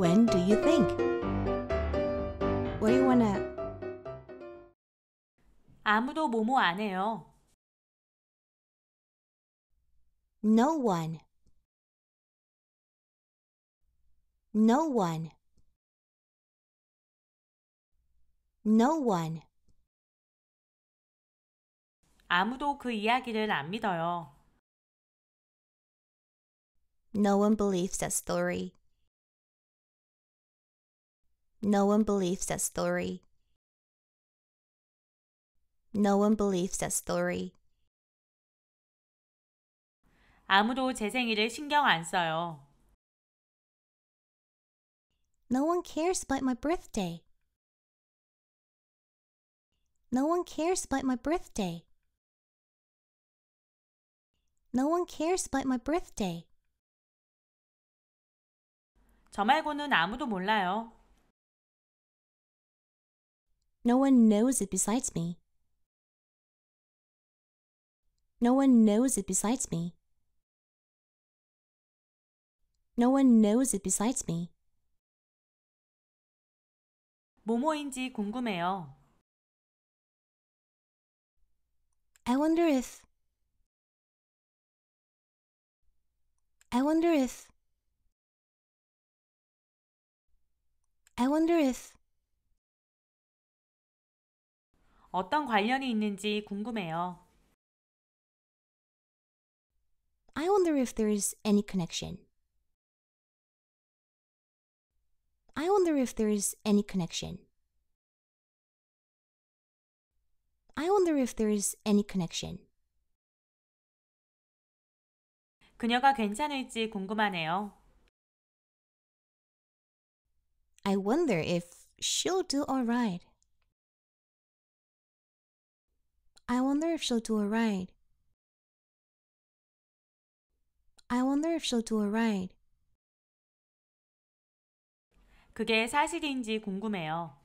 When do you think? What do you wanna? 아무도 뭐뭐 안 해요. No one. No one. No one. 아무도 그 이야기를 안 믿어요. No one believes that story. No one believes that story. No one believes that story. 아무도 제 생일을 신경 안 써요. No one cares about my birthday. No one cares about my birthday. No one cares about my birthday. 저 말고는 아무도 몰라요. No one knows it besides me. No one knows it besides me. No one knows it besides me. 뭐뭐인지 궁금해요. I wonder if I wonder if I wonder if 어떤 관련이 있는지 궁금해요. I wonder if there is any connection. I wonder if there is any connection. I wonder if there is any connection. 그녀가 괜찮을지 궁금하네요. I wonder if she'll do alright. I wonder if she'll do a ride. I wonder if she'll do a ride. 그게 사실인지 궁금해요.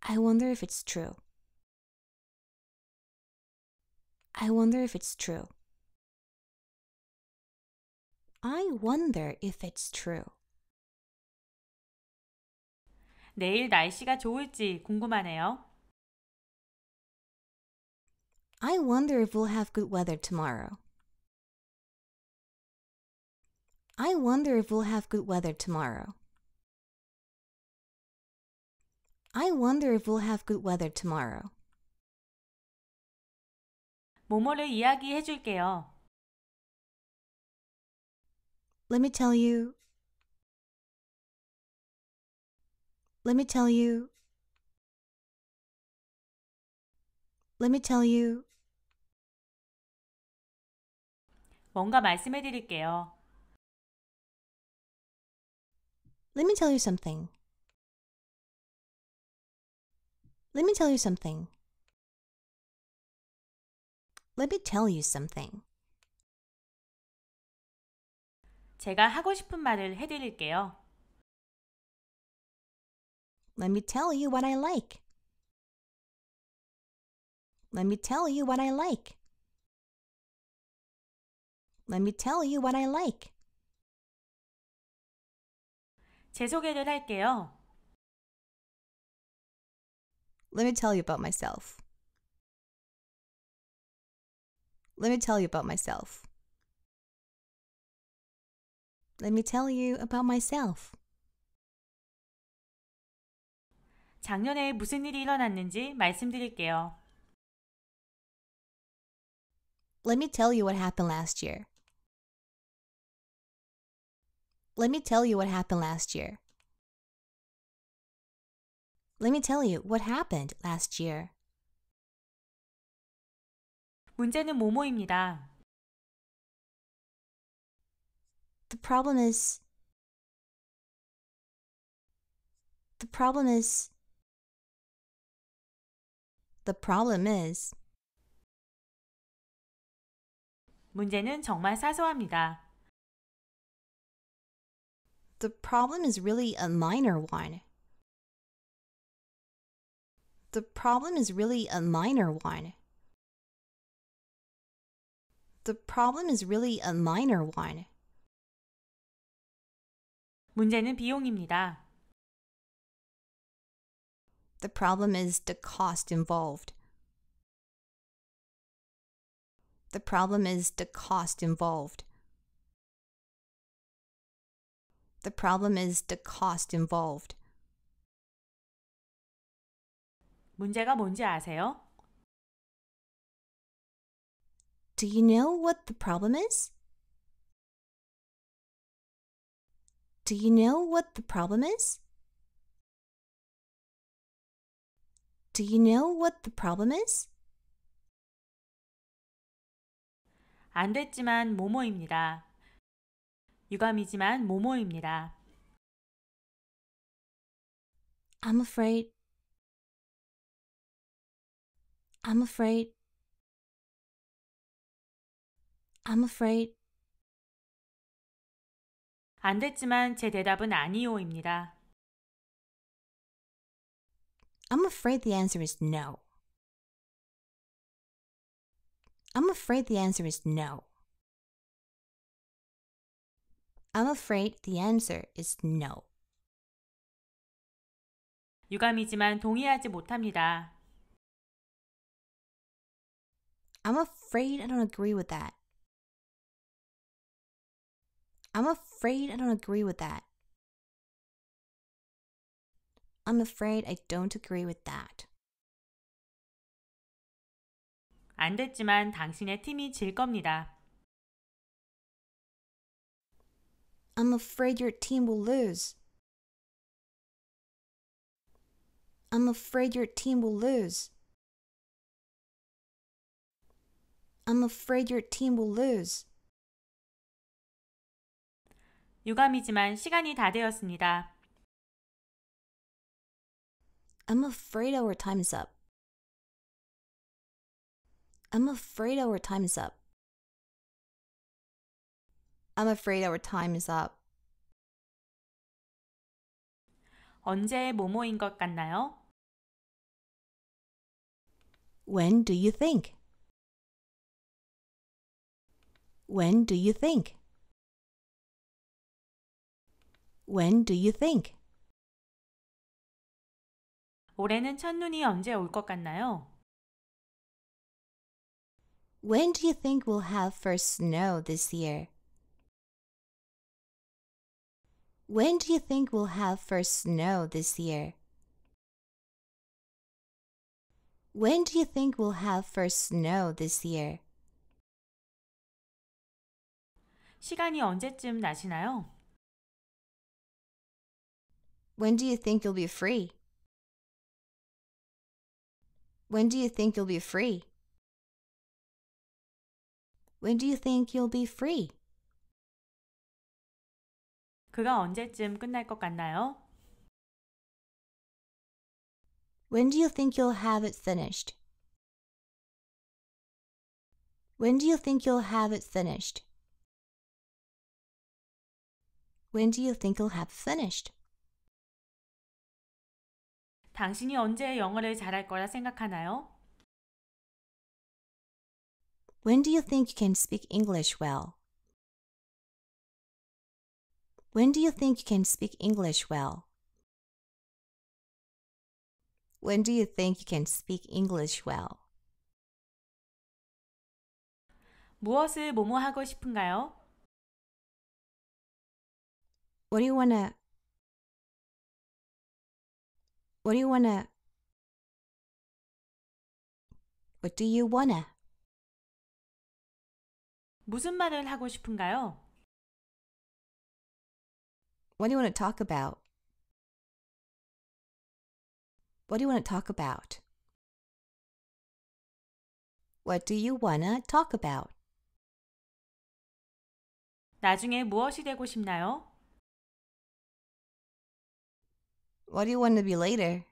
I wonder if it's true. I wonder if it's true. I wonder if it's true. 내일 날씨가 좋을지 궁금하네요. I wonder if we'll have good weather tomorrow. I wonder if we'll have good weather tomorrow. I wonder if we'll have good weather tomorrow. 뭐뭐를 이야기해 줄게요. Let me tell you. Let me tell you. Let me tell you. 뭔가 말씀해 드릴게요. Let me tell you something. Let me tell you something. Let me tell you something. 제가 하고 싶은 말을 해 드릴게요. Let me tell you what I like. Let me tell you what I like. Let me tell you what I like. 제 소개를 할게요. Let me tell you about myself. Let me tell you about myself. Let me tell you about myself. 작년에 무슨 일이 일어났는지 말씀드릴게요. Let me tell you what happened last year. Let me tell you what happened last year. Let me tell you what happened last year. 문제는 뭐뭐입니다. The problem is The problem is The problem is 문제는 정말 사소합니다 the problem is really a minor one. The problem is really a minor one. The problem is really a minor one. 문제는 비용입니다. The problem is the cost involved. The problem is the cost involved. The problem is the cost involved. 문제가 뭔지 아세요? Do you know what the problem is? Do you know what the problem is? Do you know what the problem is? 안 됐지만 뭐뭐입니다. 유감이지만 모모입니다. I'm afraid. I'm afraid. I'm afraid. 안 됐지만 제 대답은 아니오입니다. I'm afraid the answer is no. I'm afraid the answer is no. I'm afraid the answer is no. 유감이지만 동의하지 못합니다. I'm afraid I don't agree with that. I'm afraid I don't agree with that. I'm afraid I don't agree with that. 안 됐지만 당신의 팀이 질 겁니다. I'm afraid your team will lose. I'm afraid your team will lose. I'm afraid your team will lose. 유감이지만 시간이 다 되었습니다. I'm afraid our time's up. I'm afraid our time's up. I'm afraid our time is up. 언제 것 같나요? When do you think? When do you think? When do you think? 올해는 첫눈이 언제 같나요? When do you think we'll have first snow this year? When do you think we'll have first snow this year? When do you think we'll have first snow this year? 시간이 언제쯤 나시나요? When do you think you'll be free? When do you think you'll be free? When do you think you'll be free? 그가 언제쯤 끝날 것 같나요? When do you think you'll have it finished? When do you think you'll have it finished? When do you think you'll have finished? 당신이 언제 영어를 잘할 거라 생각하나요? When do you think you can speak English well? When do you think you can speak English well? When do you think you can speak English well? 무엇을 뭐뭐 하고 싶은가요? What do you wanna What do you wanna What do you wanna 무슨 말을 하고 싶은가요? What do you want to talk about? What do you want to talk about? What do you wanna talk about? 나중에 무엇이 되고 싶나요? What do you want to be later?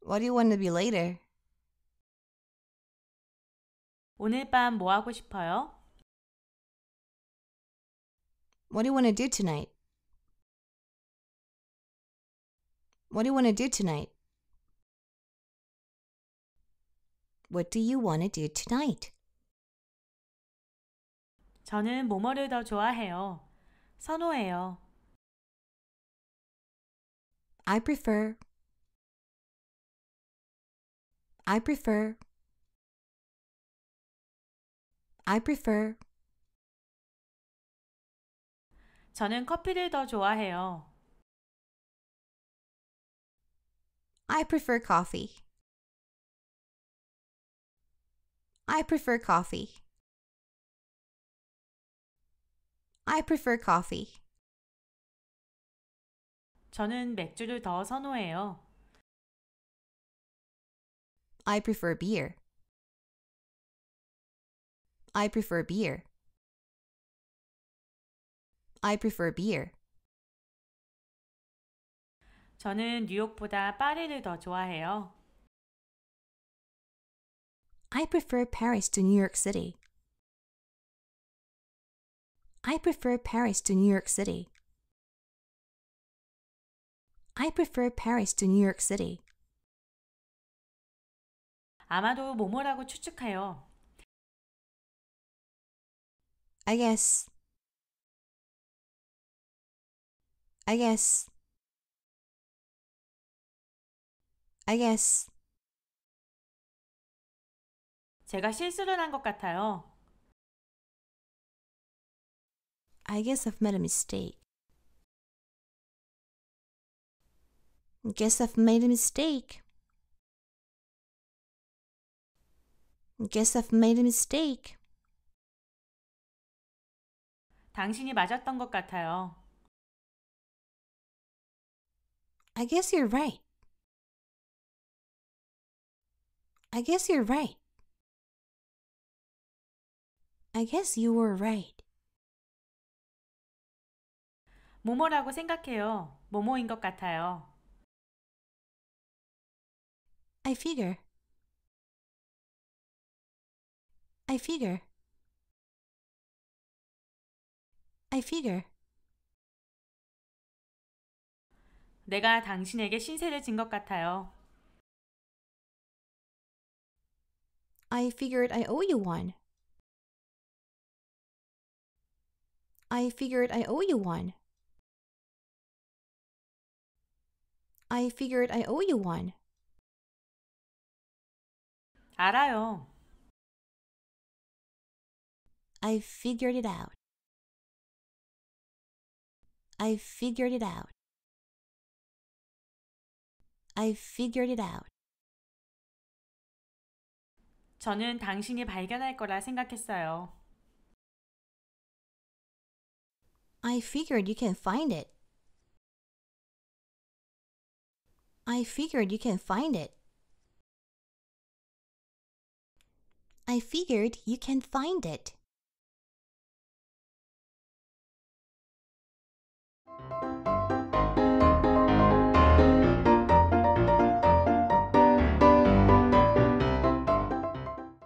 What do you want to be later? 오늘 밤뭐 하고 싶어요? What do you want to do tonight? What do you want to do tonight? What do you want to do tonight? 저는 뭐뭐를 더 좋아해요. 선호해요. I prefer. I prefer. I prefer. 저는 커피를 더 좋아해요. I prefer coffee. I prefer coffee. I prefer coffee. 저는 맥주를 더 선호해요. I prefer beer. I prefer beer. I prefer beer. 저는 뉴욕보다 파리를 더 좋아해요. I prefer Paris to New York City. I prefer Paris to New York City. I prefer Paris to New York City. 아마도 뭐뭐라고 추측해요. I guess I guess. I guess. 제가 실수를 한 것 같아요. I guess I've made a mistake. Guess I've made a mistake. Guess I've made a mistake. 당신이 맞았던 것 같아요. I guess you're right. I guess you're right. I guess you were right. 뭐뭐라고 생각해요. 뭐뭐인 것 같아요. I figure. I figure. I figure. 내가 당신에게 신세를 진 것 같아요. I figured I owe you one. I figured I owe you one. I figured I owe you one. 알아요. I figured it out. I figured it out. I figured it out. 저는 당신이 발견할 거라 생각했어요. I figured you can find it. I figured you can find it. I figured you can find it.